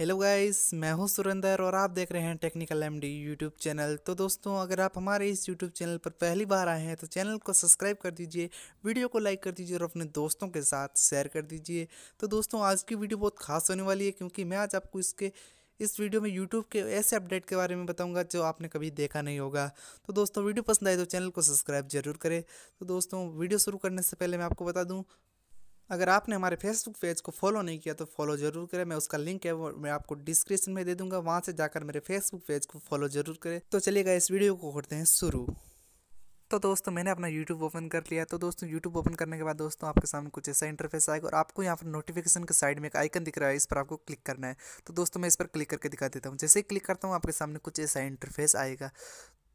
Hello guys मैं हूं सुरेंदर और आप देख रहे हैं टेक्निकल एमडी यूट्यूब चैनल तो दोस्तों अगर आप हमारे इस यूट्यूब चैनल पर पहली बार आए हैं तो चैनल को सब्सक्राइब कर दीजिए वीडियो को लाइक कर दीजिए और अपने दोस्तों के साथ शेयर कर दीजिए तो दोस्तों आज की वीडियो बहुत खास होने वाली है क्योंकि मैं आज आपको इसके इस वीडियो में यूट्यूब के ऐसे अपडेट के बारे में बताऊँगा जो आपने कभी देखा नहीं होगा तो दोस्तों वीडियो पसंद आए तो चैनल को सब्सक्राइब जरूर करें तो दोस्तों वीडियो शुरू करने से पहले मैं आपको बता दूँ अगर आपने हमारे फेसबुक पेज को फॉलो नहीं किया तो फॉलो ज़रूर करें मैं उसका लिंक है वो मैं आपको डिस्क्रिप्शन में दे दूंगा वहाँ से जाकर मेरे फेसबुक पेज को फॉलो ज़रूर करें तो चलिएगा इस वीडियो को करते हैं शुरू तो दोस्तों मैंने अपना YouTube ओपन कर लिया तो दोस्तों YouTube ओपन करने के बाद दोस्तों आपके सामने कुछ ऐसा इंटरफेस आएगा और आपको यहाँ पर नोटिफिकेशन के साइड में एक आइकन दिख रहा है इस पर आपको क्लिक करना है तो दोस्तों मैं इस पर क्लिक करके दिखा देता हूँ जैसे ही क्लिक करता हूँ आपके सामने कुछ ऐसा इंटरफेस आएगा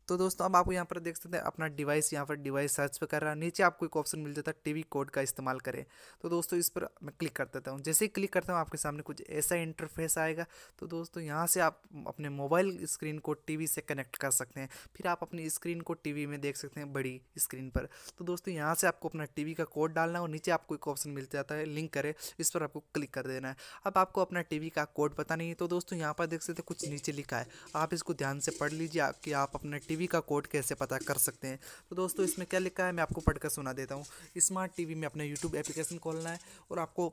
तो दोस्तों अब आप यहाँ पर देख सकते हैं अपना डिवाइस यहाँ पर डिवाइस सर्च पर कर रहा है नीचे आपको एक ऑप्शन मिल जाता है टीवी कोड का इस्तेमाल करें तो दोस्तों इस पर मैं क्लिक कर देता हूँ जैसे ही क्लिक करता हूँ आपके सामने कुछ ऐसा इंटरफेस आएगा तो दोस्तों यहाँ से आप अपने मोबाइल स्क्रीन को टी से कनेक्ट कर सकते हैं फिर आप अपनी स्क्रीन को टी में देख सकते हैं बड़ी स्क्रीन पर तो दोस्तों यहाँ से आपको अपना टी का कोड डालना है और नीचे आपको एक ऑप्शन मिल जाता है लिंक करें इस पर आपको क्लिक कर देना है अब आपको अपना टी का कोड पता नहीं है तो दोस्तों यहाँ पर देख सकते कुछ नीचे लिखा है आप इसको ध्यान से पढ़ लीजिए कि आप अपना टीवी का कोड कैसे पता कर सकते हैं तो दोस्तों इसमें क्या लिखा है मैं आपको पढ़कर सुना देता हूँ स्मार्ट टीवी में अपने यूट्यूब एप्लीकेशन खोलना है और आपको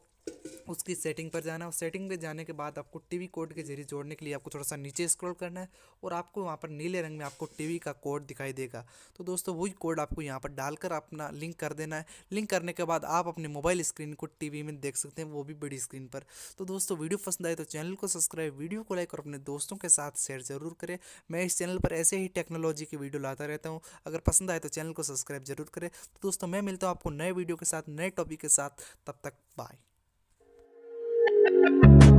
उसकी सेटिंग पर जाना है और सेटिंग पे जाने के बाद आपको टीवी कोड के जरिए जोड़ने के लिए आपको थोड़ा सा नीचे स्क्रॉल करना है और आपको वहाँ पर नीले रंग में आपको टीवी का कोड दिखाई देगा तो दोस्तों वही कोड आपको यहाँ पर डालकर अपना लिंक कर देना है लिंक करने के बाद आप अपने मोबाइल स्क्रीन को टी में देख सकते हैं वो भी बड़ी स्क्रीन पर तो दोस्तों वीडियो पसंद आए तो चैनल को सब्सक्राइब वीडियो को लाइक और अपने दोस्तों के साथ शेयर जरूर करें मैं इस चैनल पर ऐसे ही टेक्नोलॉजी की वीडियो लाता रहता हूँ अगर पसंद आए तो चैनल को सब्सक्राइब जरूर करें तो दोस्तों मैं मिलता हूँ आपको नए वीडियो के साथ नए टॉपिक के साथ तब तक बाय Thank you.